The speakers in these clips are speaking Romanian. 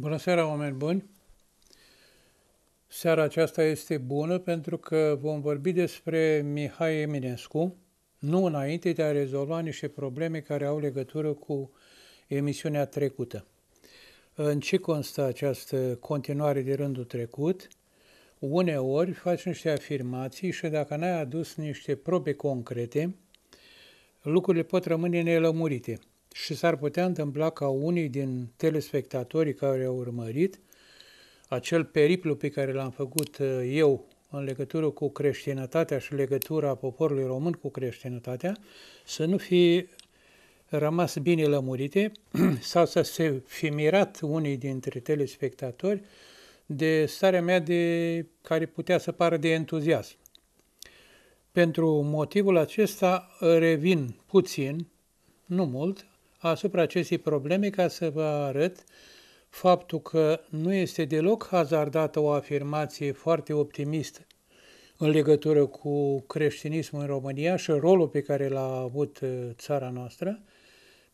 Bună seara, oameni buni! Seara aceasta este bună pentru că vom vorbi despre Mihai Eminescu, nu înainte de a rezolva niște probleme care au legătură cu emisiunea trecută. În ce constă această continuare de rândul trecut? Uneori faci niște afirmații și dacă n-ai adus niște probe concrete, lucrurile pot rămâne nelămurite – și s-ar putea întâmpla ca unii din telespectatorii care au urmărit acel periplu pe care l-am făcut uh, eu în legătură cu creștinătatea și legătura poporului român cu creștinătatea, să nu fi rămas bine lămurite sau să se fi mirat unii dintre telespectatori de starea mea de, care putea să pară de entuziasm. Pentru motivul acesta revin puțin, nu mult, asupra acestei probleme ca să vă arăt faptul că nu este deloc hazardată o afirmație foarte optimistă în legătură cu creștinismul în România și rolul pe care l-a avut uh, țara noastră,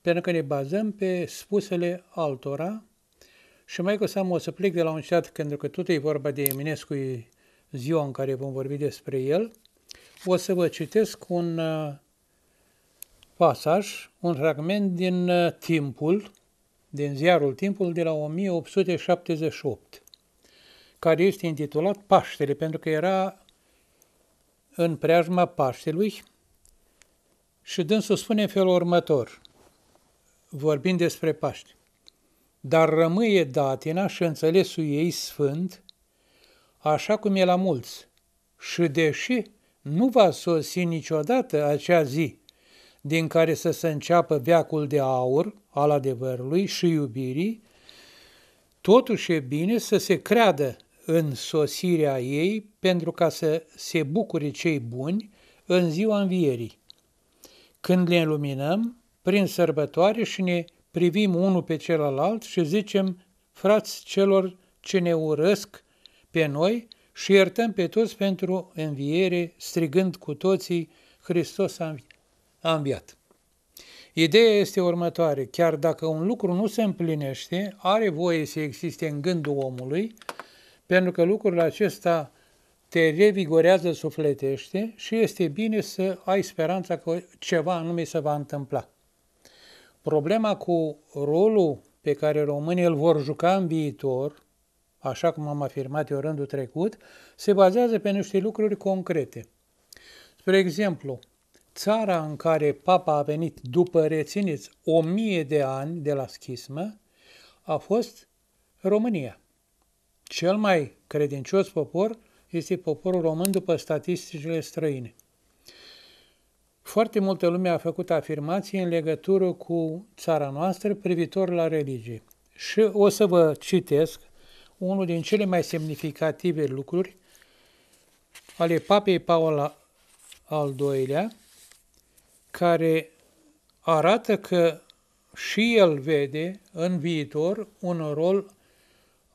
pentru că ne bazăm pe spusele altora și mai cu seamă o să plec de la un citat, pentru că tot e vorba de Eminescu ziua în care vom vorbi despre el, o să vă citesc un uh, pasaj, un fragment din uh, Timpul, din ziarul Timpul de la 1878, care este intitulat Paștele, pentru că era în preajma Paștelui și dânsul spune în felul următor, vorbind despre Paște. Dar rămâie datina și înțelesul ei sfânt, așa cum e la mulți, și deși nu va sosi niciodată acea zi din care să se înceapă veacul de aur al adevărului și iubirii, totuși e bine să se creadă în sosirea ei pentru ca să se bucure cei buni în ziua învierii. Când le luminăm prin sărbătoare și ne privim unul pe celălalt și zicem, frați celor ce ne urăsc pe noi și iertăm pe toți pentru înviere, strigând cu toții, Hristos a înviat a înviat. Ideea este următoare, chiar dacă un lucru nu se împlinește, are voie să existe în gândul omului, pentru că lucrul acesta te revigorează sufletește și este bine să ai speranța că ceva anume se va întâmpla. Problema cu rolul pe care românii îl vor juca în viitor, așa cum am afirmat eu rândul trecut, se bazează pe niște lucruri concrete. Spre exemplu, țara în care papa a venit după, rețineți, o mie de ani de la schismă, a fost România. Cel mai credincios popor este poporul român după statisticile străine. Foarte multă lume a făcut afirmații în legătură cu țara noastră privitor la religie. Și o să vă citesc unul din cele mai semnificative lucruri ale papei Paola al Doilea care arată că și el vede în viitor un rol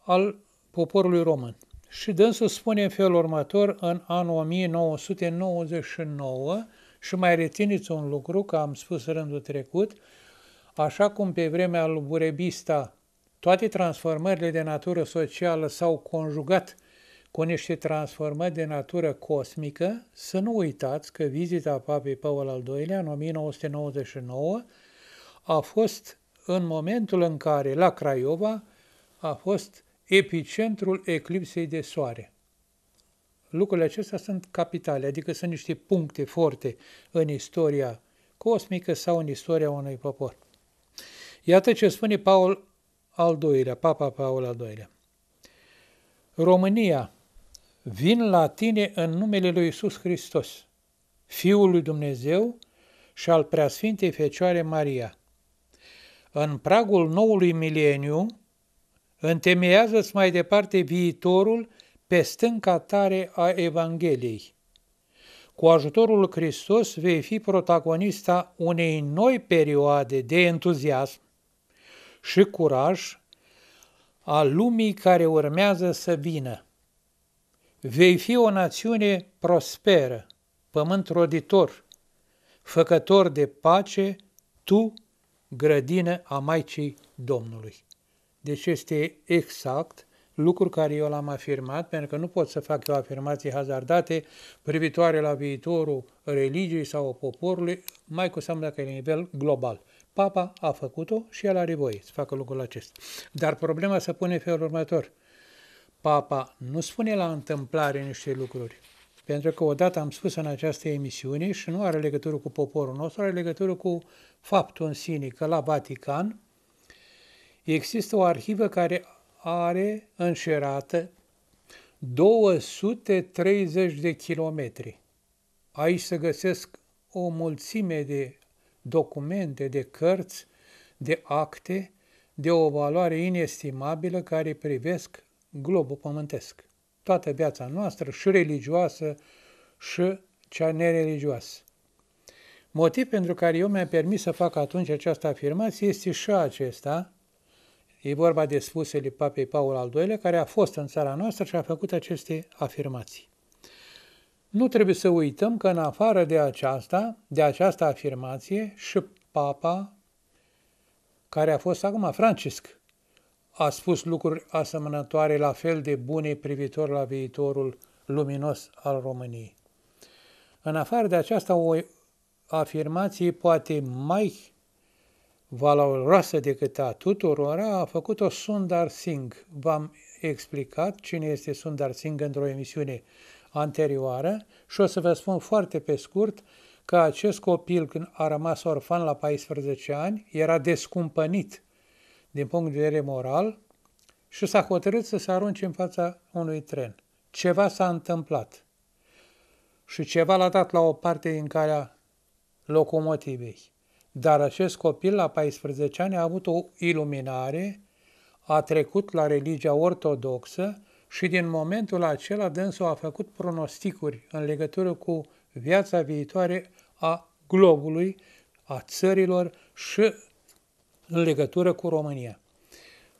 al poporului român. Și dânsul spune în felul următor, în anul 1999, și mai rețineți un lucru, că am spus rândul trecut, așa cum pe vremea lui Burebista toate transformările de natură socială s-au conjugat cu niște transformări de natură cosmică, să nu uitați că vizita Papei Paul al II-lea în 1999 a fost în momentul în care la Craiova a fost epicentrul eclipsei de soare. Lucrurile acestea sunt capitale, adică sunt niște puncte forte în istoria cosmică sau în istoria unui popor. Iată ce spune Paul al II-lea, Papa Paul al II-lea. România vin la tine în numele lui Isus Hristos, Fiul lui Dumnezeu și al Preasfintei Fecioare Maria. În pragul noului mileniu, întemeiază-ți mai departe viitorul pe stânca tare a Evangheliei. Cu ajutorul Hristos vei fi protagonista unei noi perioade de entuziasm și curaj a lumii care urmează să vină. Vei fi o națiune prosperă, pământ roditor, făcător de pace, tu, grădină a Maicii Domnului. Deci este exact lucru care eu l-am afirmat, pentru că nu pot să fac eu afirmații hazardate privitoare la viitorul religiei sau poporului, mai cu seamă dacă e la nivel global. Papa a făcut-o și el are voie să facă lucrul acesta. Dar problema se pune în felul următor. Papa nu spune la întâmplare niște lucruri. Pentru că odată am spus în această emisiune și nu are legătură cu poporul nostru, are legătură cu faptul în sine că la Vatican există o arhivă care are înșerată 230 de kilometri. Aici se găsesc o mulțime de documente, de cărți, de acte, de o valoare inestimabilă care privesc globul pământesc. Toată viața noastră, și religioasă, și cea nereligioasă. Motiv pentru care eu mi-am permis să fac atunci această afirmație este și acesta, e vorba de spusele Papei Paul al II-lea, care a fost în țara noastră și a făcut aceste afirmații. Nu trebuie să uităm că în afară de aceasta, de această afirmație, și Papa, care a fost acum Francisc, a spus lucruri asemănătoare la fel de bune privitor la viitorul luminos al României. În afară de aceasta, o afirmație poate mai valoroasă decât a tuturora a făcut-o Sundar Singh. V-am explicat cine este Sundar Singh într-o emisiune anterioară și o să vă spun foarte pe scurt că acest copil, când a rămas orfan la 14 ani, era descumpănit din punct de vedere moral și s-a hotărât să se arunce în fața unui tren. Ceva s-a întâmplat și ceva l-a dat la o parte din calea locomotivei. Dar acest copil, la 14 ani, a avut o iluminare, a trecut la religia ortodoxă și din momentul acela dânsul a făcut pronosticuri în legătură cu viața viitoare a globului, a țărilor și în legătură cu România.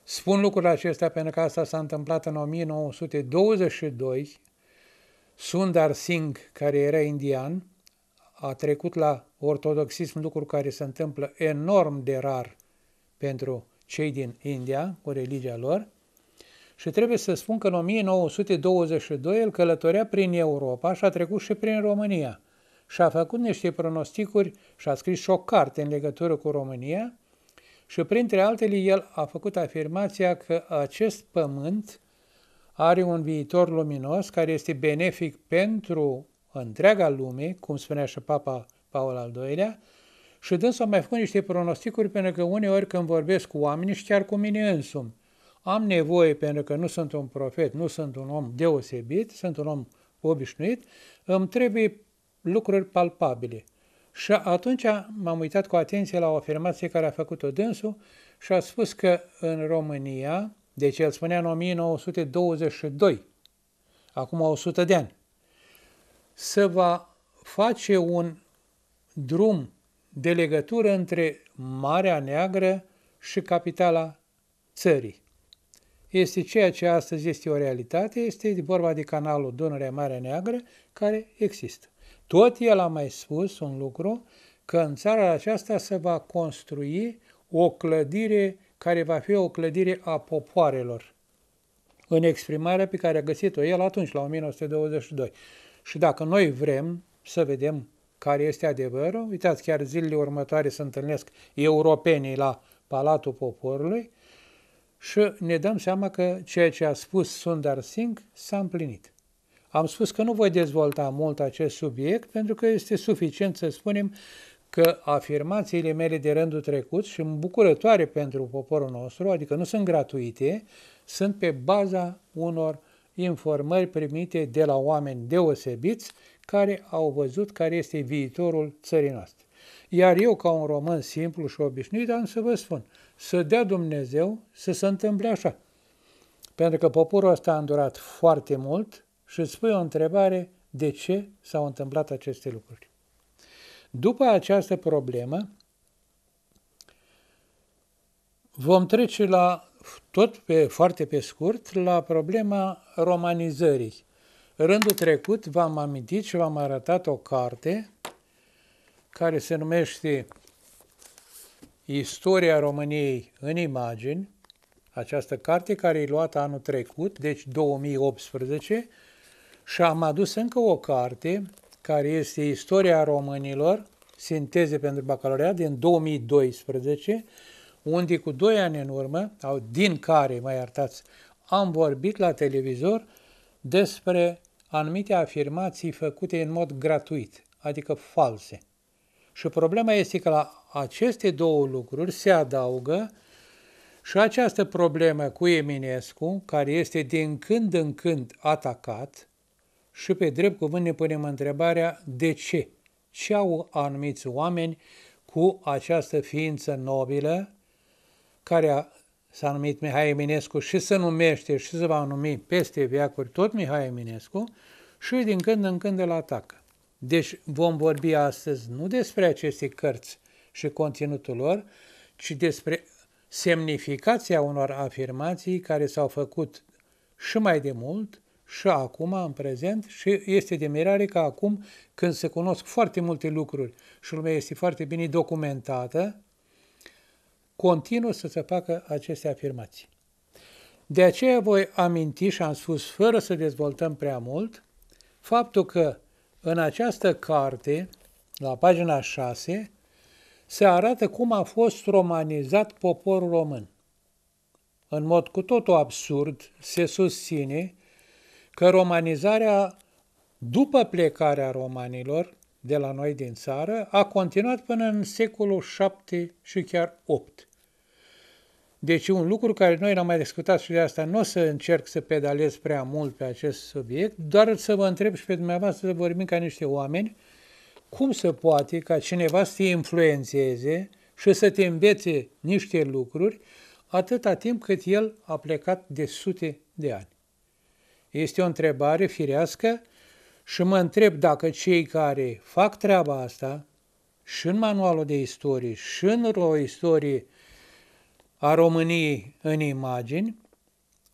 Spun lucrurile acestea pentru că asta s-a întâmplat în 1922. Sundar Singh, care era indian, a trecut la ortodoxism, lucru care se întâmplă enorm de rar pentru cei din India, cu religia lor. Și trebuie să spun că în 1922 el călătorea prin Europa și a trecut și prin România. Și a făcut niște pronosticuri și a scris și o carte în legătură cu România, și printre altele el a făcut afirmația că acest pământ are un viitor luminos care este benefic pentru întreaga lume, cum spunea și Papa Paul al II-lea, și dânsul a mai făcut niște pronosticuri pentru că uneori când vorbesc cu oamenii și chiar cu mine însumi, am nevoie, pentru că nu sunt un profet, nu sunt un om deosebit, sunt un om obișnuit, îmi trebuie lucruri palpabile. Și atunci m-am uitat cu atenție la o afirmație care a făcut-o dânsul și a spus că în România, deci el spunea în 1922, acum 100 de ani, se va face un drum de legătură între Marea Neagră și capitala țării. Este ceea ce astăzi este o realitate, este vorba de canalul Dunărea-Marea Neagră care există. Tot el a mai spus un lucru, că în țara aceasta se va construi o clădire care va fi o clădire a popoarelor, în exprimarea pe care a găsit-o el atunci, la 1922. Și dacă noi vrem să vedem care este adevărul, uitați, chiar zilele următoare se întâlnesc europenii la Palatul Poporului și ne dăm seama că ceea ce a spus Sundar Singh s-a împlinit. Am spus că nu voi dezvolta mult acest subiect pentru că este suficient să spunem că afirmațiile mele de rândul trecut și îmbucurătoare pentru poporul nostru, adică nu sunt gratuite, sunt pe baza unor informări primite de la oameni deosebiți care au văzut care este viitorul țării noastre. Iar eu, ca un român simplu și obișnuit, am să vă spun, să dea Dumnezeu să se întâmple așa. Pentru că poporul ăsta a îndurat foarte mult, și îți pui o întrebare de ce s-au întâmplat aceste lucruri. După această problemă, vom trece la, tot pe, foarte pe scurt, la problema romanizării. Rândul trecut v-am amintit și v-am arătat o carte care se numește Istoria României în imagini, această carte care e luată anul trecut, deci 2018, și am adus încă o carte care este Istoria românilor, sinteze pentru bacalaureat din 2012, unde cu doi ani în urmă, au din care, mai iertați, am vorbit la televizor despre anumite afirmații făcute în mod gratuit, adică false. Și problema este că la aceste două lucruri se adaugă și această problemă cu Eminescu, care este din când în când atacat, și pe drept cuvânt ne punem întrebarea de ce? Ce au anumiți oameni cu această ființă nobilă care s-a numit Mihai Eminescu și se numește și se va numi peste viacuri tot Mihai Eminescu și din când în când îl atacă. Deci vom vorbi astăzi nu despre aceste cărți și conținutul lor, ci despre semnificația unor afirmații care s-au făcut și mai de mult și acum, în prezent, și este de mirare că acum, când se cunosc foarte multe lucruri și lumea este foarte bine documentată, continuă să se facă aceste afirmații. De aceea voi aminti și am spus, fără să dezvoltăm prea mult, faptul că în această carte, la pagina 6, se arată cum a fost romanizat poporul român. În mod cu totul absurd, se susține că romanizarea, după plecarea romanilor de la noi din țară, a continuat până în secolul 7 și chiar 8. Deci un lucru care noi l-am mai discutat și de asta nu o să încerc să pedalez prea mult pe acest subiect, doar să vă întreb și pe dumneavoastră să vorbim ca niște oameni, cum se poate ca cineva să te influențeze și să te învețe niște lucruri atâta timp cât el a plecat de sute de ani. Este o întrebare firească și mă întreb dacă cei care fac treaba asta, și în manualul de istorie, și în o istorie a României în imagini,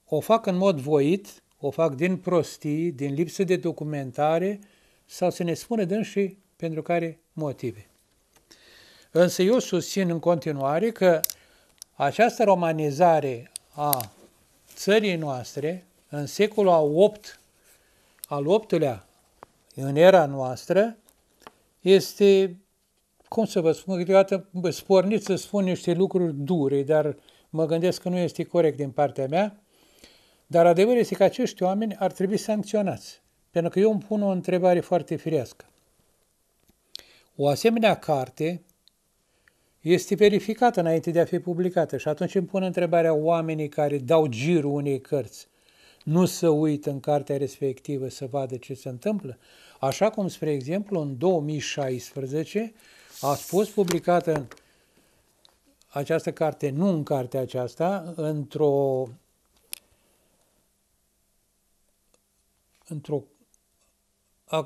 o fac în mod voit, o fac din prostii, din lipsă de documentare, sau să ne spună și pentru care motive. Însă eu susțin în continuare că această romanizare a țării noastre în secolul al VIII, al VIII-lea, în era noastră, este, cum să vă spun, câteodată spornit să spun niște lucruri dure, dar mă gândesc că nu este corect din partea mea, dar adevărul este că acești oameni ar trebui sancționați. Pentru că eu îmi pun o întrebare foarte firească. O asemenea carte este verificată înainte de a fi publicată și atunci îmi pun întrebarea oamenii care dau girul unei cărți nu să uită în cartea respectivă să vadă ce se întâmplă, așa cum, spre exemplu, în 2016 a fost publicată în această carte, nu în cartea aceasta, într-o într-o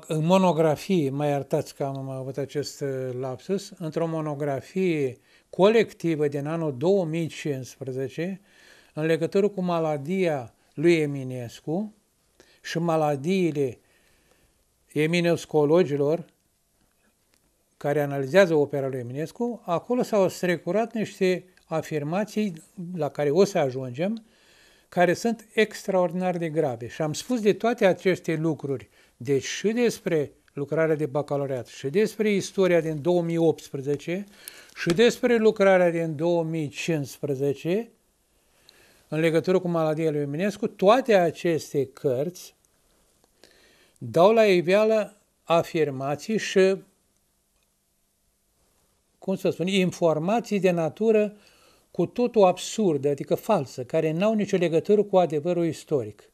în monografie, mai iertați că am avut acest uh, lapsus, într-o monografie colectivă din anul 2015, în legătură cu maladia lui Eminescu și maladiile eminescologilor care analizează opera lui Eminescu, acolo s-au strecurat niște afirmații la care o să ajungem, care sunt extraordinar de grave. Și am spus de toate aceste lucruri, deci și despre lucrarea de bacalaureat, și despre istoria din 2018, și despre lucrarea din 2015, în legătură cu maladia lui Eminescu, toate aceste cărți dau la iveală afirmații și, cum să spun, informații de natură cu totul absurdă, adică falsă, care n-au nicio legătură cu adevărul istoric.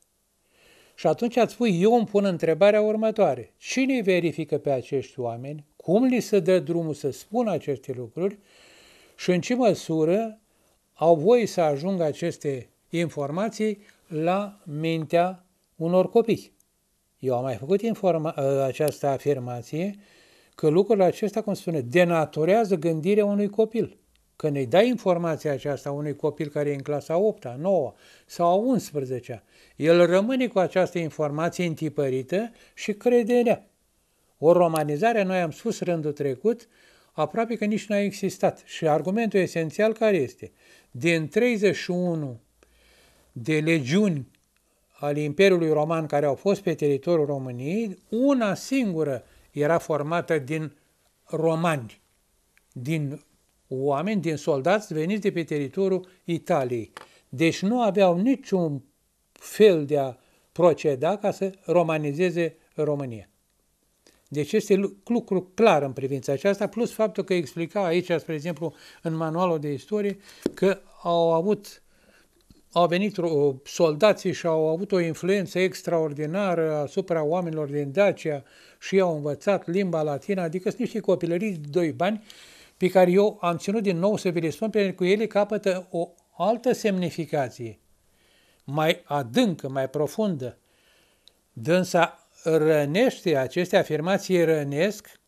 Și atunci ați spui, eu îmi pun întrebarea următoare. Cine îi verifică pe acești oameni? Cum li se dă drumul să spună aceste lucruri? Și în ce măsură au voie să ajungă aceste informații la mintea unor copii. Eu am mai făcut informa- ă, această afirmație că lucrul acesta, cum spune, denaturează gândirea unui copil. Când îi dai informația aceasta unui copil care e în clasa 8, 9 sau 11, el rămâne cu această informație întipărită și crederea, O romanizare, noi am spus rândul trecut, aproape că nici nu a existat. Și argumentul esențial care este? Din 31 de legiuni ale Imperiului Roman care au fost pe teritoriul României, una singură era formată din romani, din oameni, din soldați veniți de pe teritoriul Italiei. Deci nu aveau niciun fel de a proceda ca să romanizeze România. Deci este lucru clar în privința aceasta, plus faptul că explica aici, spre exemplu, în manualul de istorie, că au avut au venit soldații și au avut o influență extraordinară asupra oamenilor din Dacia și au învățat limba latină, adică sunt niște copilării de doi bani pe care eu am ținut din nou să vi le spun, pentru că ele capătă o altă semnificație, mai adâncă, mai profundă. Dânsa rănește, aceste afirmații rănesc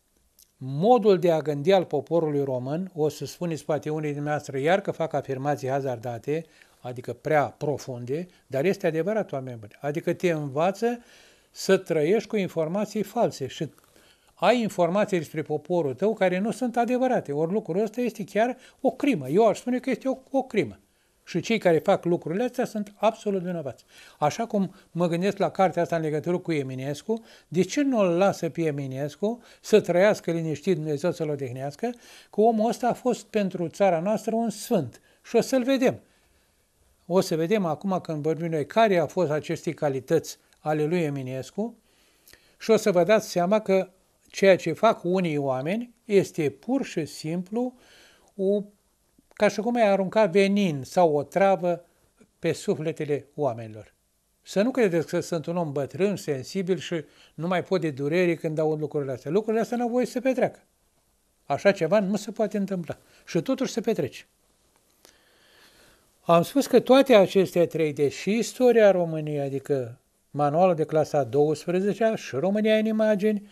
modul de a gândi al poporului român, o să spuneți poate unii dumneavoastră iar că fac afirmații hazardate, adică prea profunde, dar este adevărat, oameni buni. Adică te învață să trăiești cu informații false și ai informații despre poporul tău care nu sunt adevărate. Ori lucrul ăsta este chiar o crimă. Eu aș spune că este o, o crimă. Și cei care fac lucrurile astea sunt absolut vinovați. Așa cum mă gândesc la cartea asta în legătură cu Eminescu, de ce nu îl lasă pe Eminescu să trăiască liniștit Dumnezeu să-l odihnească, că omul ăsta a fost pentru țara noastră un sfânt. Și o să-l vedem. O să vedem acum când vorbim noi care a fost aceste calități ale lui Eminescu și o să vă dați seama că ceea ce fac unii oameni este pur și simplu o ca și cum ai arunca venin sau o travă pe sufletele oamenilor. Să nu credeți că sunt un om bătrân, sensibil și nu mai pot de durere când aud lucrurile astea. Lucrurile astea nu au voie să se petreacă. Așa ceva nu se poate întâmpla. Și totuși se petrece. Am spus că toate acestea trei, deși istoria României, adică manualul de clasa 12 și România în imagini,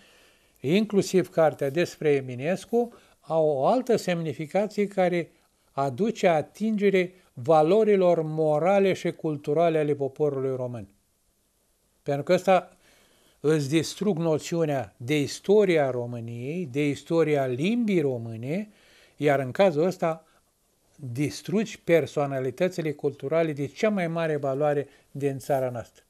inclusiv cartea despre Eminescu, au o altă semnificație care aduce atingere valorilor morale și culturale ale poporului român. Pentru că ăsta îți distrug noțiunea de istoria României, de istoria limbii române, iar în cazul ăsta distrugi personalitățile culturale de cea mai mare valoare din țara noastră.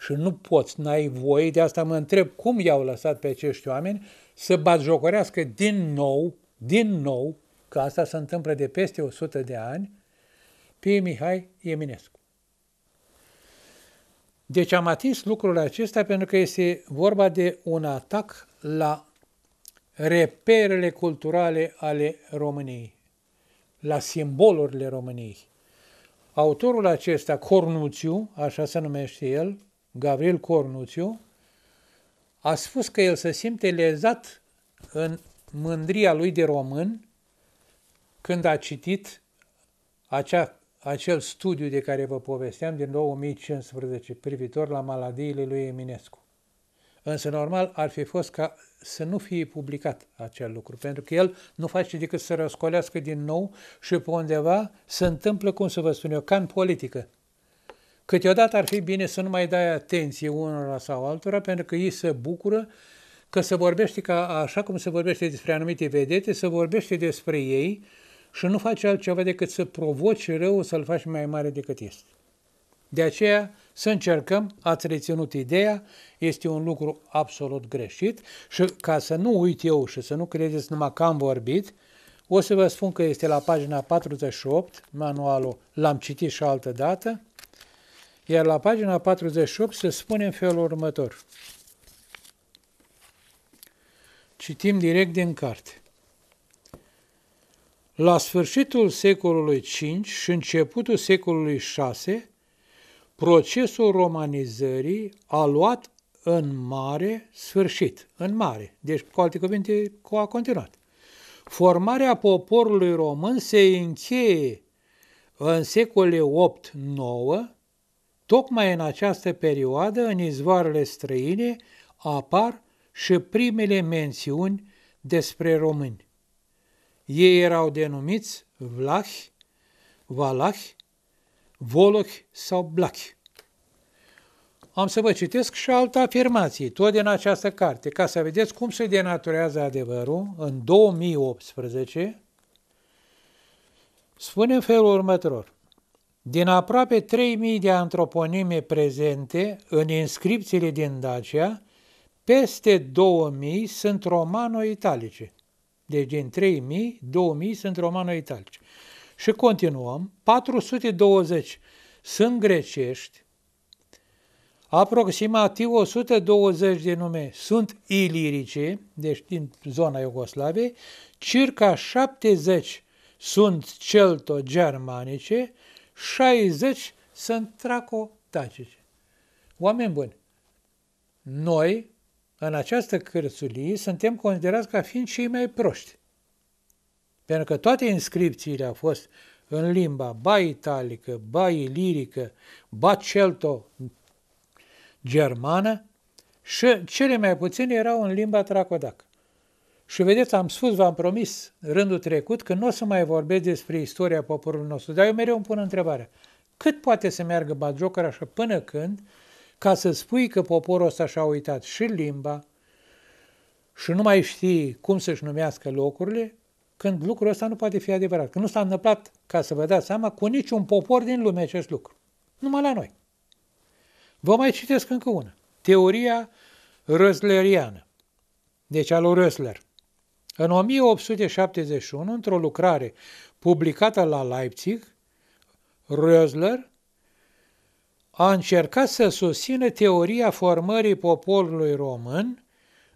Și nu poți, n-ai voie, de asta mă întreb cum i-au lăsat pe acești oameni să batjocorească din nou, din nou, că asta se întâmplă de peste 100 de ani, pe Mihai Eminescu. Deci am atins lucrul acesta pentru că este vorba de un atac la reperele culturale ale României, la simbolurile României. Autorul acesta, Cornuțiu, așa se numește el, Gabriel Cornuțiu, a spus că el se simte lezat în mândria lui de român când a citit acea, acel studiu de care vă povesteam din 2015 privitor la maladiile lui Eminescu. Însă normal ar fi fost ca să nu fie publicat acel lucru, pentru că el nu face decât să răscolească din nou și pe undeva se întâmplă, cum să vă spun eu, ca în politică. Câteodată ar fi bine să nu mai dai atenție unora sau altora, pentru că ei se bucură că se vorbește ca, așa cum se vorbește despre anumite vedete, se vorbește despre ei și nu faci altceva decât să provoci răul să-l faci mai mare decât este. De aceea să încercăm, ați reținut ideea, este un lucru absolut greșit și ca să nu uit eu și să nu credeți numai că am vorbit, o să vă spun că este la pagina 48, manualul l-am citit și altă dată, iar la pagina 48 se spune în felul următor. Citim direct din carte. La sfârșitul secolului V și începutul secolului VI, procesul romanizării a luat în mare sfârșit, în mare, deci cu alte cuvinte a continuat. Formarea poporului român se încheie în secolele 8-9, tocmai în această perioadă, în izvoarele străine, apar și primele mențiuni despre români. Ei erau denumiți Vlach, Valach, Voloch sau blach. Am să vă citesc și altă afirmație, tot din această carte, ca să vedeți cum se denaturează adevărul. În 2018 spune în felul următor. Din aproape 3.000 de antroponime prezente în inscripțiile din Dacia, peste 2.000 sunt romano-italice. Deci din 3000, 2000 sunt romano-italici. Și continuăm, 420 sunt grecești, aproximativ 120 de nume sunt ilirice, deci din zona Iugoslaviei, circa 70 sunt celto-germanice, 60 sunt traco-tacice. Oameni buni, noi în această cărțulie suntem considerați ca fiind cei mai proști. Pentru că toate inscripțiile au fost în limba ba italică, ba ilirică, ba celto germană și cele mai puține erau în limba tracodacă. Și vedeți, am spus, v-am promis rândul trecut că nu o să mai vorbesc despre istoria poporului nostru, dar eu mereu îmi pun întrebarea. Cât poate să meargă Bajocăra așa până când ca să spui că poporul ăsta și-a uitat și limba și nu mai știi cum să-și numească locurile, când lucrul ăsta nu poate fi adevărat. Că nu s-a întâmplat, ca să vă dați seama, cu niciun popor din lume acest lucru. Numai la noi. Vă mai citesc încă una. Teoria răzleriană, deci al lui Rösler. În 1871, într-o lucrare publicată la Leipzig, Rösler a încercat să susțină teoria formării poporului român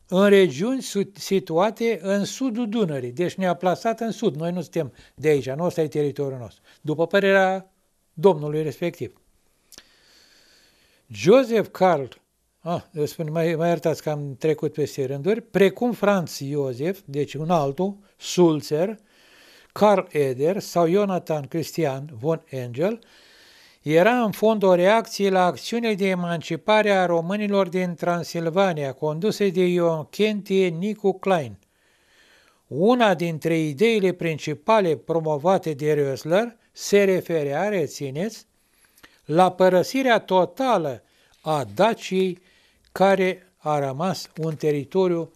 în regiuni situate în sudul Dunării. Deci ne-a plasat în sud. Noi nu suntem de aici, nu ăsta e teritoriul nostru. După părerea domnului respectiv. Joseph Carl, ah, spun, mai, mai iertați că am trecut peste rânduri, precum Franz Joseph, deci un altul, Sulzer, Carl Eder sau Jonathan Christian von Engel, era în fond o reacție la acțiunile de emancipare a românilor din Transilvania, conduse de Ion Kentie Nicu Klein. Una dintre ideile principale promovate de Rösler se referea, rețineți, la părăsirea totală a Daciei, care a rămas un teritoriu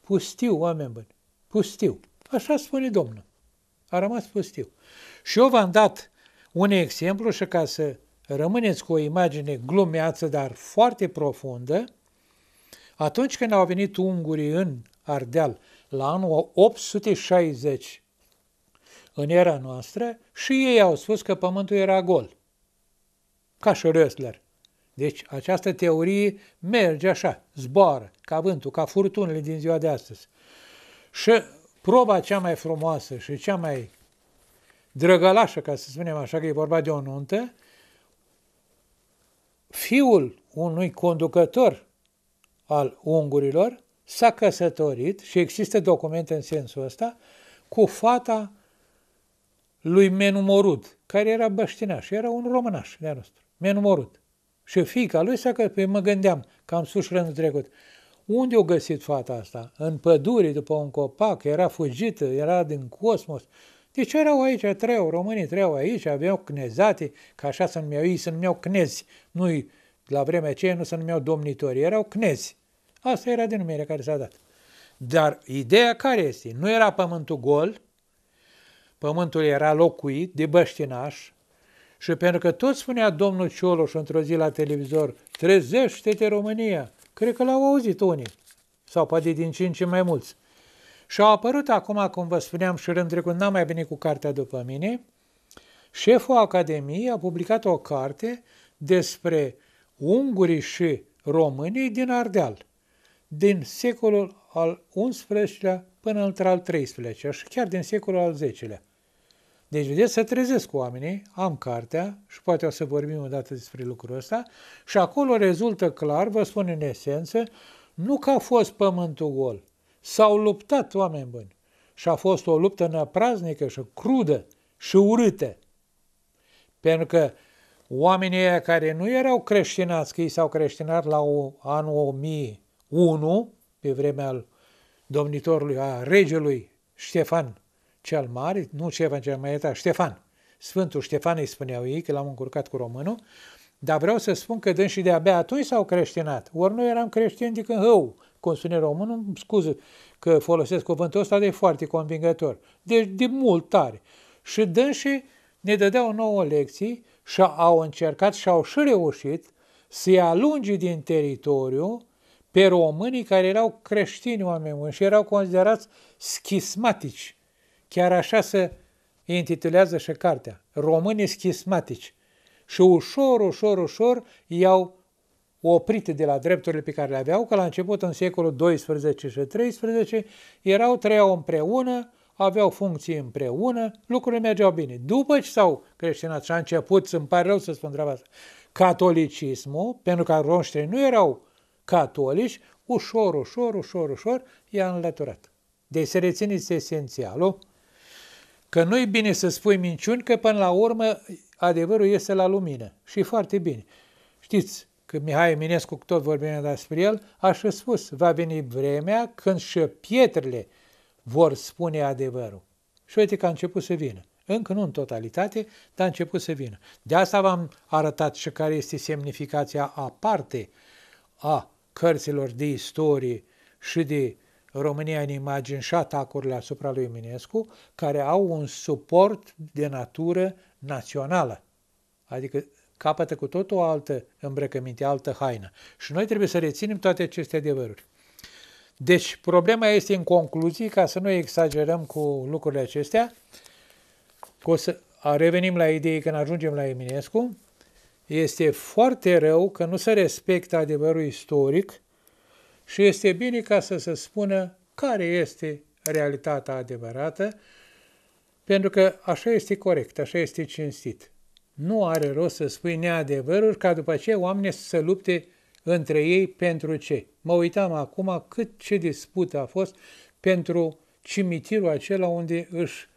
pustiu, oameni buni, pustiu. Așa spune Domnul. A rămas pustiu. Și eu v-am dat un exemplu și ca să rămâneți cu o imagine glumeață, dar foarte profundă, atunci când au venit ungurii în Ardeal la anul 860 în era noastră, și ei au spus că pământul era gol, ca și Rösler. Deci această teorie merge așa, zboară, ca vântul, ca furtunile din ziua de astăzi. Și proba cea mai frumoasă și cea mai drăgălașă, ca să spunem așa, că e vorba de o nuntă, fiul unui conducător al ungurilor s-a căsătorit și există documente în sensul ăsta cu fata lui Menumorud, care era băștinaș, era un românaș de-a nostru, Menumorud. Și fiica lui s-a căsătorit, păi mă gândeam, am sus rândul trecut, unde o găsit fata asta? În pădure, după un copac, era fugită, era din cosmos, deci erau aici, treau, românii treau aici, aveau cnezate, că așa se numeau ei, se numeau cnezi, nu la vremea aceea nu se numeau domnitori, erau cnezi. Asta era denumirea care s-a dat. Dar ideea care este? Nu era pământul gol, pământul era locuit de băștinaș și pentru că tot spunea domnul Cioloș într-o zi la televizor, trezește-te România, cred că l-au auzit unii, sau poate din cinci mai mulți. Și au apărut acum, cum vă spuneam și rând trecut, n-am mai venit cu cartea după mine, șeful Academiei a publicat o carte despre ungurii și românii din Ardeal, din secolul al XI-lea până al XIII-lea și chiar din secolul al X-lea. Deci, vedeți, să trezesc cu oamenii, am cartea și poate o să vorbim o dată despre lucrul ăsta și acolo rezultă clar, vă spun în esență, nu că a fost pământul gol, S-au luptat oameni buni și a fost o luptă năpraznică și crudă și urâtă. Pentru că oamenii care nu erau creștinați, că ei s-au creștinat la anul 1001, pe vremea domnitorului, a regelui Ștefan cel Mare, nu Ștefan cel Mare, dar Ștefan, Sfântul Ștefan îi spuneau ei, că l-am încurcat cu românul, dar vreau să spun că dânsii de abia atunci s-au creștinat. Ori noi eram creștini de când hău, cum spune românul, scuze că folosesc cuvântul ăsta, dar e foarte convingător. Deci de mult tare. Și dânsii ne dădeau nouă lecții și au încercat și au și reușit să-i alunge din teritoriu pe românii care erau creștini oameni buni și erau considerați schismatici. Chiar așa se intitulează și cartea. Românii schismatici. Și ușor, ușor, ușor i-au oprite de la drepturile pe care le aveau, că la început, în secolul 12 și 13, erau trăiau împreună, aveau funcții împreună, lucrurile mergeau bine. După ce s-au creștinat și a început, îmi pare rău să spun treaba asta, catolicismul, pentru că roștrii nu erau catolici, ușor, ușor, ușor, ușor, i-a înlăturat. Deci să rețineți esențialul, că nu-i bine să spui minciuni, că până la urmă adevărul iese la lumină. Și foarte bine. Știți, când Mihai Eminescu tot vorbim despre el, a și spus, va veni vremea când și pietrele vor spune adevărul. Și uite că a început să vină. Încă nu în totalitate, dar a început să vină. De asta v-am arătat și care este semnificația aparte a cărților de istorie și de România în imagini și atacurile asupra lui Eminescu, care au un suport de natură națională. Adică capătă cu tot o altă îmbrăcăminte, altă haină. Și noi trebuie să reținem toate aceste adevăruri. Deci, problema este în concluzii, ca să nu exagerăm cu lucrurile acestea, că o să revenim la idei când ajungem la Eminescu, este foarte rău că nu se respectă adevărul istoric și este bine ca să se spună care este realitatea adevărată, pentru că așa este corect, așa este cinstit. Nu are rost să spui neadevăruri ca după ce oamenii să lupte între ei pentru ce. Mă uitam acum cât ce dispută a fost pentru cimitirul acela unde își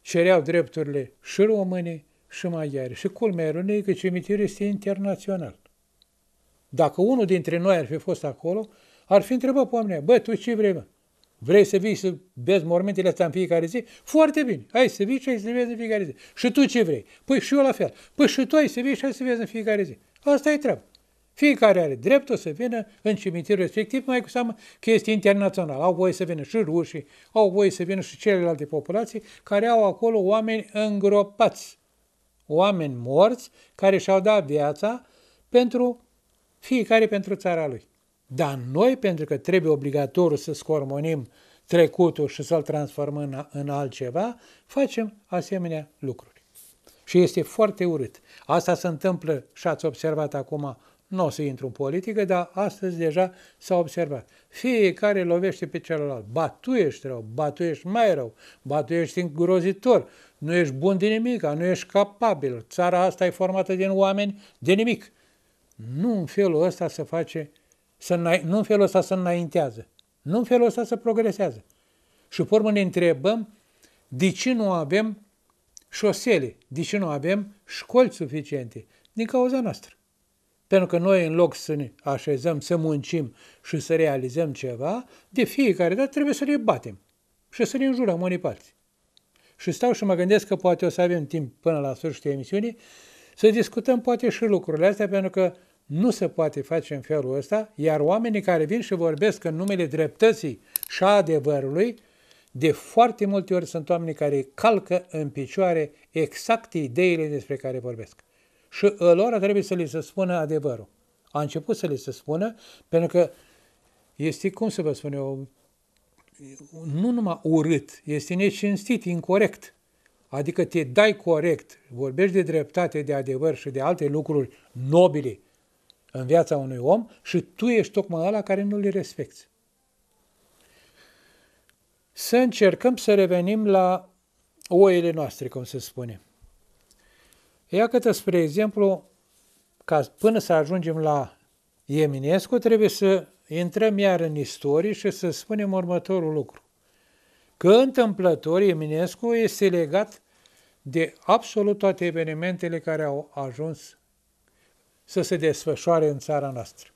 cereau drepturile și românii și maghiari. Și culmea erunei că cimitirul este internațional. Dacă unul dintre noi ar fi fost acolo, ar fi întrebat pe oamenii, bă, tu ce vrei, mă? Vrei să vii să vezi mormintele astea în fiecare zi? Foarte bine. Hai să vii și ai să vezi în fiecare zi. Și tu ce vrei? Păi și eu la fel. Păi și tu ai să vii și ai să vezi în fiecare zi. Asta e treaba. Fiecare are dreptul să vină în cimitirul respectiv, mai cu seamă că este internațional. Au voie să vină și rușii, au voie să vină și celelalte populații care au acolo oameni îngropați, oameni morți care și-au dat viața pentru fiecare pentru țara lui. Dar noi, pentru că trebuie obligatoriu să scormonim trecutul și să-l transformăm în, în altceva, facem asemenea lucruri. Și este foarte urât. Asta se întâmplă și ați observat acum, nu o să intru în politică, dar astăzi deja s-a observat. Fiecare lovește pe celălalt. Batuiești rău, batuiești mai rău, batuiești îngrozitor, nu ești bun de nimic, nu ești capabil. Țara asta e formată din oameni de nimic. Nu în felul ăsta se face să nu în felul ăsta să înaintează. Nu în felul ăsta să progresează. Și pe urmă ne întrebăm de ce nu avem șosele, de ce nu avem școli suficiente din cauza noastră. Pentru că noi, în loc să ne așezăm, să muncim și să realizăm ceva, de fiecare dată trebuie să ne batem și să ne înjurăm unii parți. Și stau și mă gândesc că poate o să avem timp până la sfârșitul emisiunii să discutăm poate și lucrurile astea, pentru că nu se poate face în felul ăsta, iar oamenii care vin și vorbesc în numele dreptății și a adevărului, de foarte multe ori sunt oamenii care calcă în picioare exact ideile despre care vorbesc. Și lor trebuie să li se spună adevărul. A început să li se spună, pentru că este, cum să vă spun eu, nu numai urât, este necinstit, incorrect. Adică te dai corect, vorbești de dreptate, de adevăr și de alte lucruri nobile, în viața unui om și tu ești tocmai ăla care nu le respecti. Să încercăm să revenim la oile noastre, cum se spune. Ia câtă, spre exemplu, ca până să ajungem la Eminescu trebuie să intrăm iar în istorie și să spunem următorul lucru. Că întâmplător Eminescu este legat de absolut toate evenimentele care au ajuns să se desfășoare în țara noastră.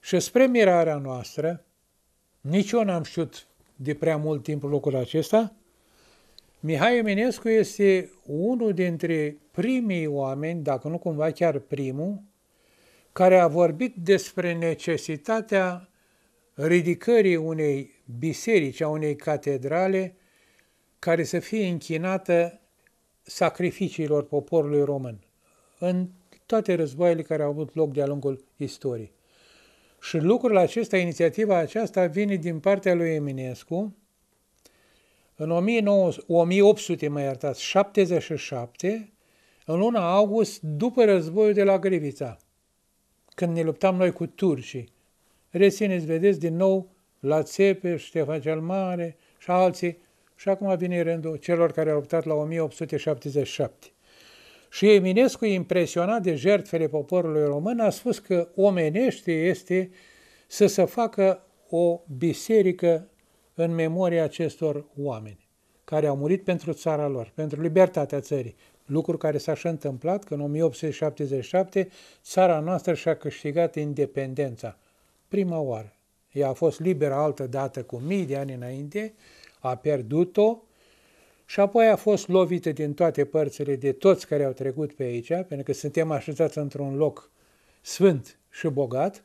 Și spre mirarea noastră, nici eu n-am știut de prea mult timp locul acesta, Mihai Eminescu este unul dintre primii oameni, dacă nu cumva chiar primul, care a vorbit despre necesitatea ridicării unei biserici, a unei catedrale, care să fie închinată sacrificiilor poporului român în toate războaiele care au avut loc de-a lungul istoriei. Și lucrul acesta, inițiativa aceasta, vine din partea lui Eminescu. În 1900, 1800, mai iertați, 77, în luna august, după războiul de la Grivița, când ne luptam noi cu turcii. Rețineți, vedeți, din nou, la Țepe, Ștefan cel Mare și alții, și acum vine rândul celor care au luptat la 1877. Și Eminescu, impresionat de jertfele poporului român, a spus că omenește este să se facă o biserică în memoria acestor oameni care au murit pentru țara lor, pentru libertatea țării. Lucru care s-a și întâmplat că în 1877 țara noastră și-a câștigat independența. Prima oară. Ea a fost liberă altă dată cu mii de ani înainte, a pierdut-o, și apoi a fost lovită din toate părțile de toți care au trecut pe aici, pentru că suntem așezați într-un loc sfânt și bogat,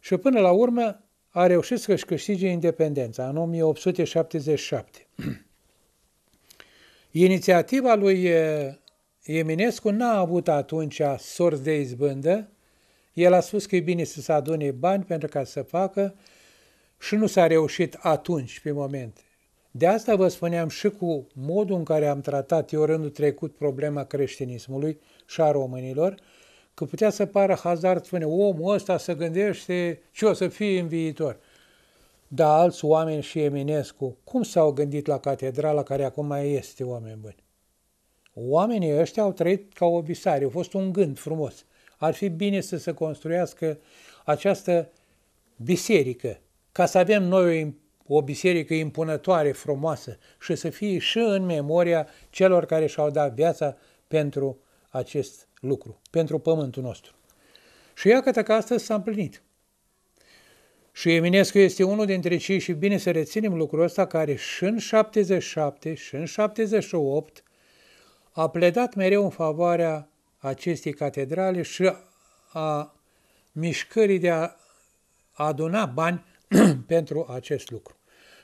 și până la urmă a reușit să-și câștige independența în 1877. Inițiativa lui eh, Eminescu n-a avut atunci sorți de izbândă. El a spus că e bine să se adune bani pentru ca să facă și nu s-a reușit atunci, pe moment. De asta vă spuneam și cu modul în care am tratat eu rândul trecut problema creștinismului și a românilor, că putea să pară hazard, spune, omul ăsta se gândește ce o să fie în viitor. Dar alți oameni și Eminescu, cum s-au gândit la catedrala care acum mai este oameni buni? Oamenii ăștia au trăit ca o visare, a fost un gând frumos. Ar fi bine să se construiască această biserică, ca să avem noi o o biserică impunătoare, frumoasă și să fie și în memoria celor care și-au dat viața pentru acest lucru, pentru pământul nostru. Și iată că astăzi s-a împlinit. Și Eminescu este unul dintre cei, și bine să reținem lucrul ăsta, care și în 77 și în 78 a pledat mereu în favoarea acestei catedrale și a mișcării de a aduna bani pentru acest lucru.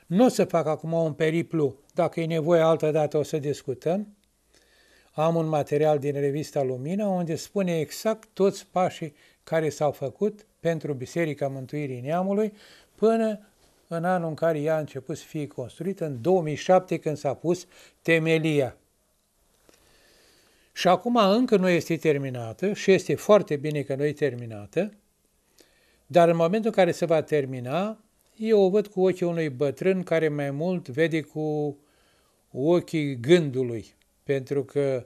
Nu o să fac acum un periplu, dacă e nevoie altă dată o să discutăm. Am un material din revista Lumina unde spune exact toți pașii care s-au făcut pentru Biserica Mântuirii Neamului până în anul în care ea a început să fie construită, în 2007 când s-a pus temelia. Și acum încă nu este terminată și este foarte bine că nu e terminată, dar în momentul în care se va termina, eu o văd cu ochii unui bătrân care mai mult vede cu ochii gândului, pentru că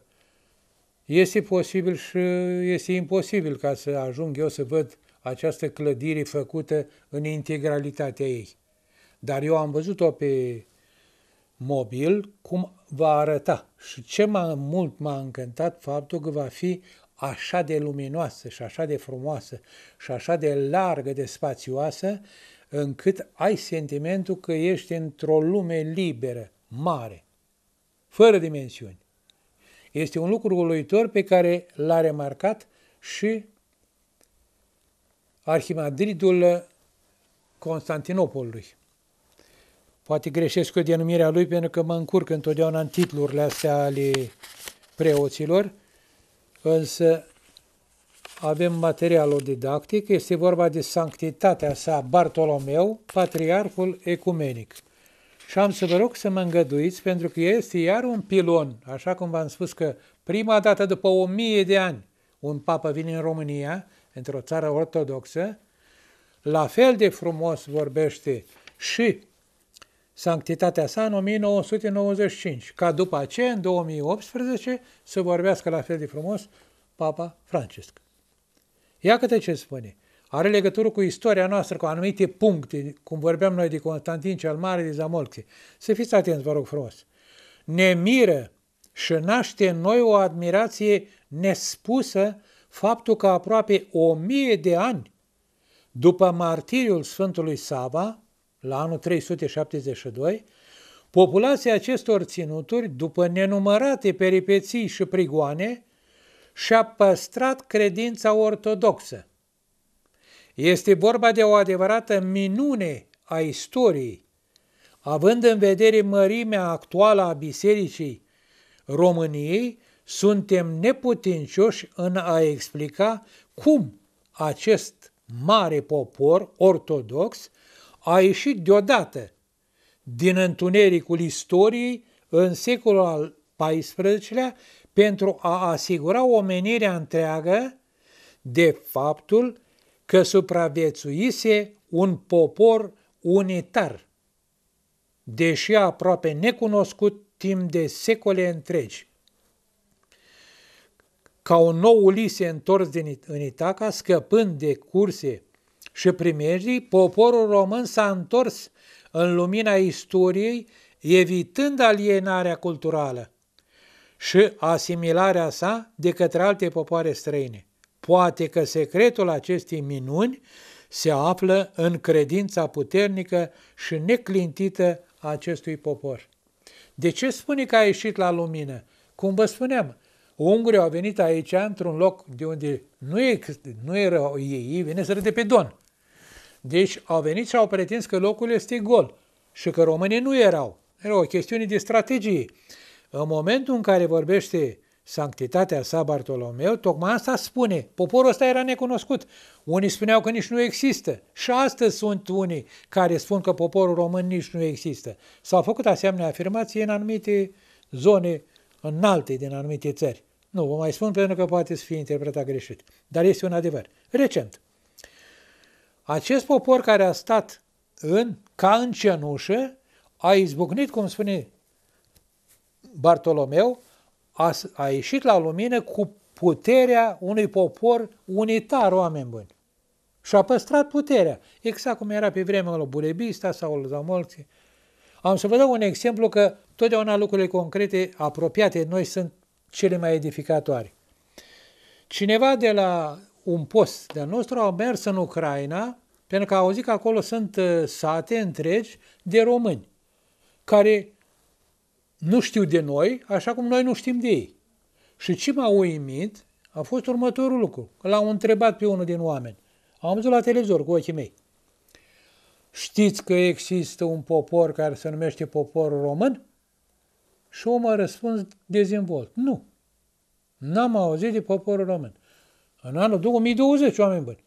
este posibil și este imposibil ca să ajung eu să văd această clădire făcută în integralitatea ei. Dar eu am văzut-o pe mobil cum va arăta și ce mai mult m-a încântat faptul că va fi așa de luminoasă și așa de frumoasă și așa de largă, de spațioasă, încât ai sentimentul că ești într-o lume liberă, mare, fără dimensiuni. Este un lucru uluitor pe care l-a remarcat și arhimadridul Constantinopolului. Poate greșesc cu denumirea lui pentru că mă încurc întotdeauna în titlurile astea ale preoților, însă avem materialul didactic, este vorba de sanctitatea sa Bartolomeu, patriarhul ecumenic. Și am să vă rog să mă îngăduiți, pentru că este iar un pilon, așa cum v-am spus că prima dată după o mie de ani un papă vine în România, într-o țară ortodoxă, la fel de frumos vorbește și sanctitatea sa în 1995, ca după aceea, în 2018, să vorbească la fel de frumos Papa Francisc. Iată ce spune. Are legătură cu istoria noastră, cu anumite puncte, cum vorbeam noi de Constantin cel Mare, de Zamolxie. Să fiți atenți, vă rog frumos. Ne miră și naște în noi o admirație nespusă faptul că aproape o mie de ani după martiriul Sfântului Sava, la anul 372, populația acestor ținuturi, după nenumărate peripeții și prigoane, și-a păstrat credința ortodoxă. Este vorba de o adevărată minune a istoriei, având în vedere mărimea actuală a Bisericii României, suntem neputincioși în a explica cum acest mare popor ortodox a ieșit deodată din întunericul istoriei în secolul al XIV-lea pentru a asigura omenirea întreagă de faptul că supraviețuise un popor unitar, deși aproape necunoscut timp de secole întregi. Ca un nou Ulise întors din, în Itaca, scăpând de curse și primejdii, poporul român s-a întors în lumina istoriei, evitând alienarea culturală și asimilarea sa de către alte popoare străine. Poate că secretul acestei minuni se află în credința puternică și neclintită a acestui popor. De ce spune că a ieșit la lumină? Cum vă spuneam, ungurii au venit aici într-un loc de unde nu, e, nu erau ei, ei vine să râde pe Don. Deci au venit și au pretins că locul este gol și că românii nu erau. Era o chestiune de strategie. În momentul în care vorbește sanctitatea sa Bartolomeu, tocmai asta spune. Poporul ăsta era necunoscut. Unii spuneau că nici nu există. Și astăzi sunt unii care spun că poporul român nici nu există. S-au făcut asemenea afirmații în anumite zone înalte din anumite țări. Nu, vă mai spun pentru că poate să fie interpretat greșit. Dar este un adevăr. Recent. Acest popor care a stat în, ca în cenușă, a izbucnit, cum spune Bartolomeu a, a ieșit la lumină cu puterea unui popor unitar, oameni buni. Și a păstrat puterea, exact cum era pe vremea lui Burebista sau lui Zamolții. Am să vă dau un exemplu că totdeauna lucrurile concrete apropiate noi sunt cele mai edificatoare. Cineva de la un post de al nostru a mers în Ucraina pentru că a auzit că acolo sunt uh, sate întregi de români care nu știu de noi, așa cum noi nu știm de ei. Și ce m-a uimit a fost următorul lucru. L-au întrebat pe unul din oameni. Am văzut la televizor cu ochii mei. Știți că există un popor care se numește poporul român? Și omul a răspuns dezvolt. Nu. N-am auzit de poporul român. În anul 2020, oameni buni.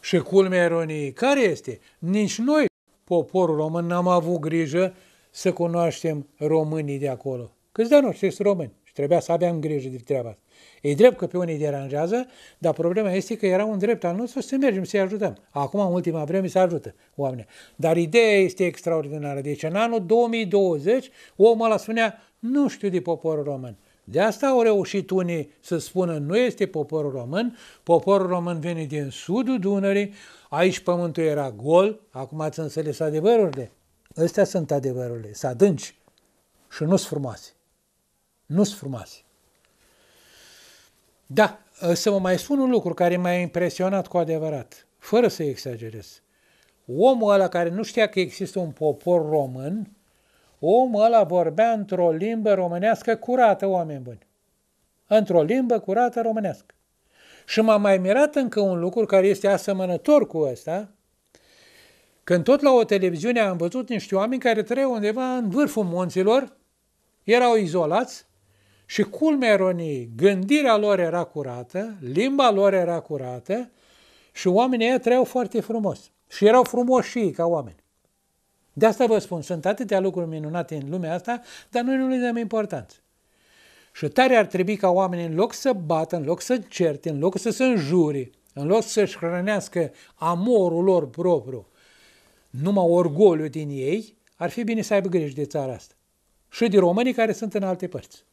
Și culmea ironiei care este? Nici noi, poporul român, n-am avut grijă să cunoaștem românii de acolo. Câți de noștri sunt români și trebuia să aveam grijă de treaba asta. E drept că pe unii deranjează, dar problema este că era un drept al nostru să mergem să-i ajutăm. Acum, în ultima vreme, se ajută oamenii. Dar ideea este extraordinară. Deci, în anul 2020, omul ăla spunea, nu știu de poporul român. De asta au reușit unii să spună, nu este poporul român, poporul român vine din sudul Dunării, aici pământul era gol, acum ați înțeles adevărurile. Ăstea sunt adevărurile, să adânci și nu-s frumoase. Nu-s frumoase. Da, uh, să mă mai spun un lucru care m-a impresionat cu adevărat, fără să exagerez. Omul ăla care nu știa că există un popor român, omul ăla vorbea într-o limbă românească curată, oameni buni. Într-o limbă curată românească. Și m-a mai mirat încă un lucru care este asemănător cu ăsta, când tot la o televiziune am văzut niște oameni care trăiau undeva în vârful munților, erau izolați și culmea ironiei, gândirea lor era curată, limba lor era curată și oamenii ei trăiau foarte frumos. Și erau frumoși și ei ca oameni. De asta vă spun, sunt atâtea lucruri minunate în lumea asta, dar noi nu le dăm importanță. Și tare ar trebui ca oamenii, în loc să bată, în loc să certe, în loc să se înjuri, în loc să-și hrănească amorul lor propriu, numai orgoliu din ei, ar fi bine să aibă grijă de țara asta. Și de românii care sunt în alte părți.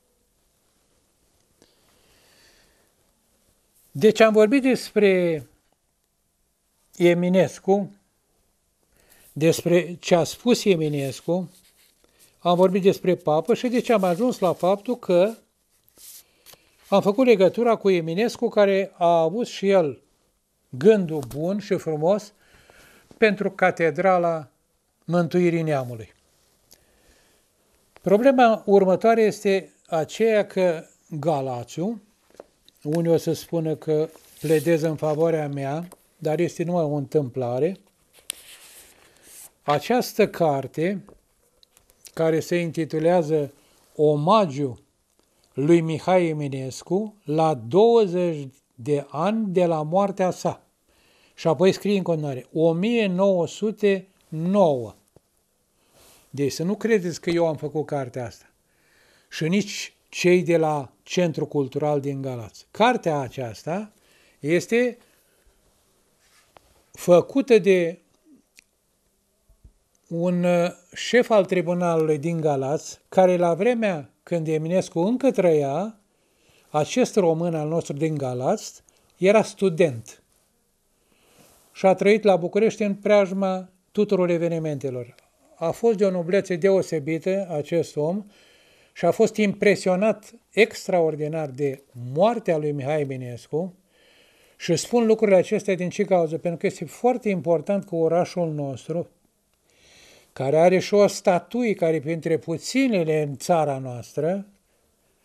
Deci am vorbit despre Eminescu, despre ce a spus Eminescu, am vorbit despre papă și deci am ajuns la faptul că am făcut legătura cu Eminescu care a avut și el gândul bun și frumos pentru Catedrala Mântuirii Neamului. Problema următoare este aceea că Galațiu, unii o să spună că pledez în favoarea mea, dar este numai o întâmplare, această carte, care se intitulează Omagiu lui Mihai Eminescu la 20 de ani de la moartea sa. Și apoi scrie în continuare, 1909. Deci să nu credeți că eu am făcut cartea asta. Și nici cei de la Centru Cultural din Galați. Cartea aceasta este făcută de un uh, șef al tribunalului din Galați, care la vremea când Eminescu încă trăia, acest român al nostru din Galați era student și a trăit la București în preajma tuturor evenimentelor. A fost de o noblețe deosebită acest om și a fost impresionat extraordinar de moartea lui Mihai Eminescu și spun lucrurile acestea din ce cauză? Pentru că este foarte important că orașul nostru, care are și o statuie care printre puținele în țara noastră,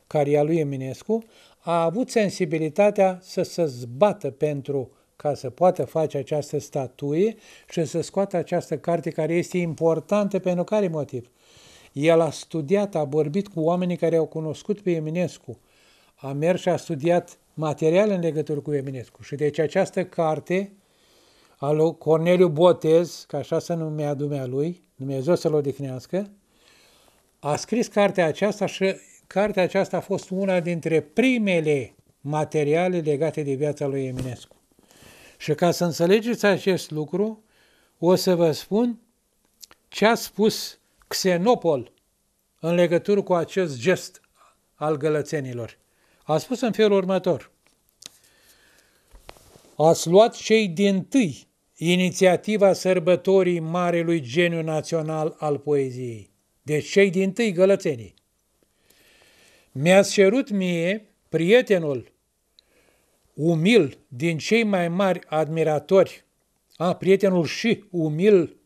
care e a lui Eminescu, a avut sensibilitatea să se zbată pentru ca să poată face această statuie și să scoată această carte care este importantă pentru care motiv? El a studiat, a vorbit cu oamenii care au cunoscut pe Eminescu, a mers și a studiat material în legătură cu Eminescu. Și deci această carte a lui Corneliu Botez, ca așa se numea dumnealui, Dumnezeu să-l odihnească, a scris cartea aceasta și cartea aceasta a fost una dintre primele materiale legate de viața lui Eminescu. Și ca să înțelegeți acest lucru, o să vă spun ce a spus Xenopol în legătură cu acest gest al gălățenilor. A spus în felul următor. Ați luat cei din tâi inițiativa sărbătorii marelui geniu național al poeziei. Deci cei din tâi gălățenii. Mi-ați cerut mie, prietenul umil din cei mai mari admiratori, a, prietenul și umil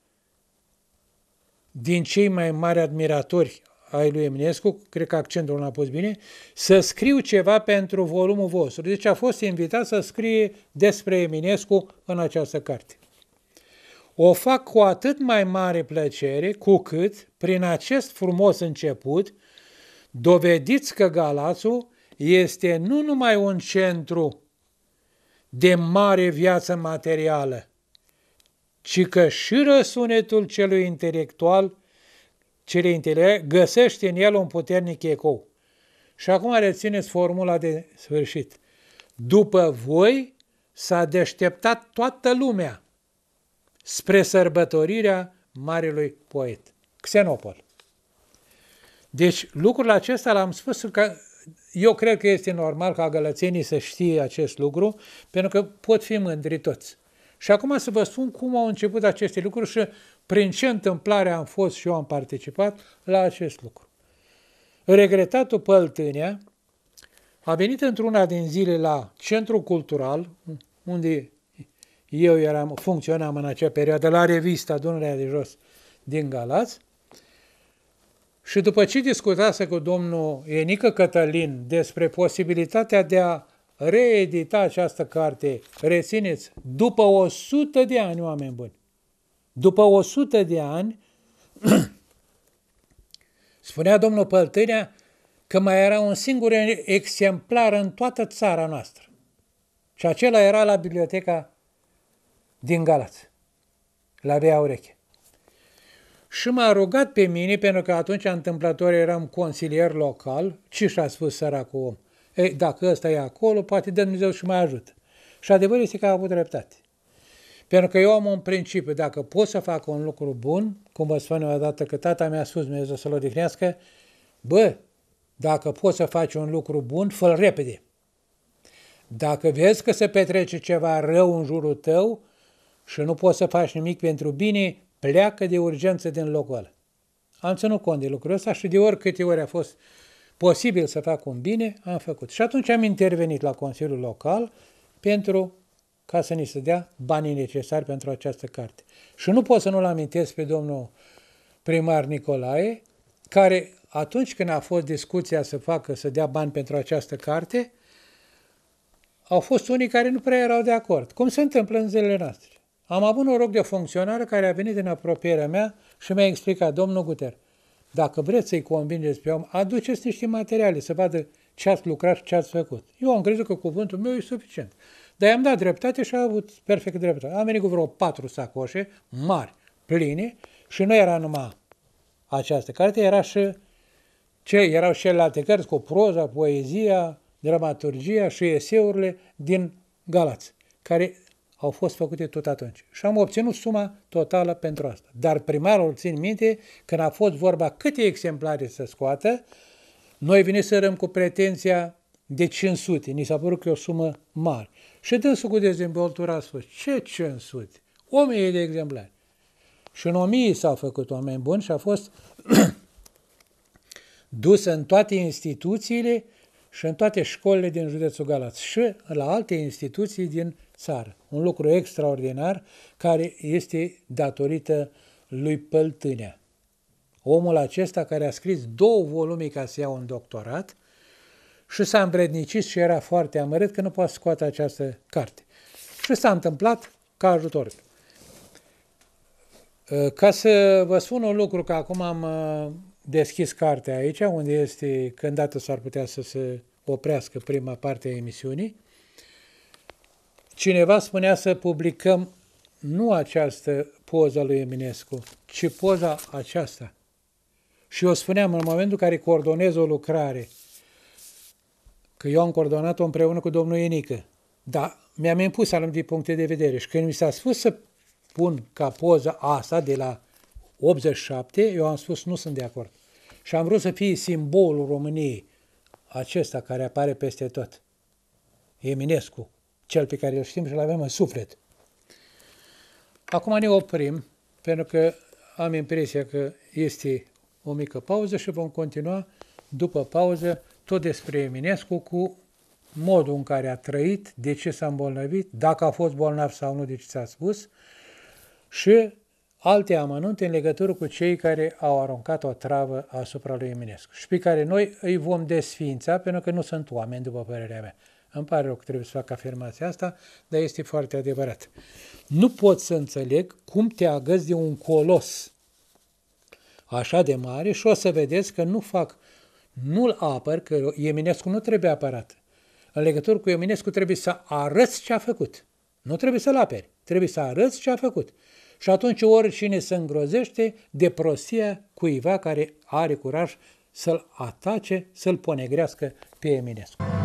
din cei mai mari admiratori ai lui Eminescu, cred că accentul l-a pus bine, să scriu ceva pentru volumul vostru. Deci a fost invitat să scrie despre Eminescu în această carte. O fac cu atât mai mare plăcere cu cât, prin acest frumos început, dovediți că Galațul este nu numai un centru de mare viață materială, ci că și răsunetul celui intelectual, cele intelectual, găsește în el un puternic ecou. Și acum rețineți formula de sfârșit. După voi s-a deșteptat toată lumea spre sărbătorirea marelui poet, Xenopol. Deci lucrul acesta l-am spus că eu cred că este normal ca gălățenii să știe acest lucru, pentru că pot fi mândri toți. Și acum să vă spun cum au început aceste lucruri și prin ce întâmplare am fost și eu am participat la acest lucru. Regretatul Păltânea a venit într-una din zile la Centrul Cultural, unde eu eram, funcționam în acea perioadă, la revista Dunărea de Jos din Galați, și după ce discutase cu domnul Enică Cătălin despre posibilitatea de a reedita această carte, rețineți, după 100 de ani, oameni buni, după 100 de ani, spunea domnul Păltânea că mai era un singur exemplar în toată țara noastră. Și acela era la biblioteca din Galați, la Rea Ureche și m-a rugat pe mine, pentru că atunci întâmplător eram consilier local, ce și-a spus săracul om? Ei, dacă ăsta e acolo, poate de Dumnezeu și mai ajută. Și adevărul este că a avut dreptate. Pentru că eu am un principiu, dacă pot să fac un lucru bun, cum vă spun o dată că tata mi-a spus Dumnezeu să-l odihnească, bă, dacă poți să faci un lucru bun, fă repede. Dacă vezi că se petrece ceva rău în jurul tău și nu poți să faci nimic pentru bine, pleacă de urgență din locul ăla. Am ținut cont de lucrul ăsta și de oricâte ori a fost posibil să fac un bine, am făcut. Și atunci am intervenit la Consiliul Local pentru ca să ni se dea banii necesari pentru această carte. Și nu pot să nu-l amintesc pe domnul primar Nicolae, care atunci când a fost discuția să facă, să dea bani pentru această carte, au fost unii care nu prea erau de acord. Cum se întâmplă în zilele noastre? Am avut noroc de funcționar care a venit din apropierea mea și mi-a explicat, domnul Guter, dacă vreți să-i convingeți pe om, aduceți niște materiale să vadă ce ați lucrat și ce ați făcut. Eu am crezut că cuvântul meu e suficient. Dar i-am dat dreptate și a avut perfect dreptate. Am venit cu vreo patru sacoșe mari, pline, și nu era numai această carte, era și ce, erau și celelalte cărți cu proza, poezia, dramaturgia și eseurile din Galați, care au fost făcute tot atunci. Și am obținut suma totală pentru asta. Dar primarul, țin minte, când a fost vorba câte exemplare să scoată, noi veniserăm cu pretenția de 500. Ni s-a părut că e o sumă mare. Și dânsul cu dezvoltura a spus, ce 500? 1000 de exemplare. Și în 1000 s-au făcut oameni buni și a fost dus în toate instituțiile și în toate școlile din județul Galați și la alte instituții din țară. Un lucru extraordinar care este datorită lui Păltânea. Omul acesta care a scris două volume ca să ia un doctorat și s-a îmbrednicit și era foarte amărât că nu poate scoate această carte. Și s-a întâmplat ca ajutor. Ă, ca să vă spun un lucru, că acum am ă, deschis cartea aici, unde este, când dată s-ar putea să se oprească prima parte a emisiunii. Cineva spunea să publicăm nu această poza lui Eminescu, ci poza aceasta. Și eu spuneam în momentul în care coordonez o lucrare, că eu am coordonat-o împreună cu domnul Enică, dar mi-am impus anumite puncte de vedere și când mi s-a spus să pun ca poza asta de la 87, eu am spus nu sunt de acord. Și am vrut să fie simbolul României, acesta care apare peste tot. Eminescu, cel pe care îl știm și îl avem în suflet. Acum ne oprim, pentru că am impresia că este o mică pauză și vom continua după pauză tot despre Eminescu cu modul în care a trăit, de ce s-a îmbolnăvit, dacă a fost bolnav sau nu, de ce s-a spus și alte amănunte în legătură cu cei care au aruncat o travă asupra lui Eminescu și pe care noi îi vom desfința pentru că nu sunt oameni, după părerea mea. Îmi pare rău că trebuie să fac afirmația asta, dar este foarte adevărat. Nu pot să înțeleg cum te agăzi de un colos așa de mare și o să vedeți că nu fac, nu-l apăr, că Eminescu nu trebuie apărat. În legătură cu Eminescu trebuie să arăți ce a făcut. Nu trebuie să-l aperi, trebuie să arăți ce a făcut. Și atunci oricine se îngrozește de prostia cuiva care are curaj să-l atace, să-l ponegrească pe Eminescu.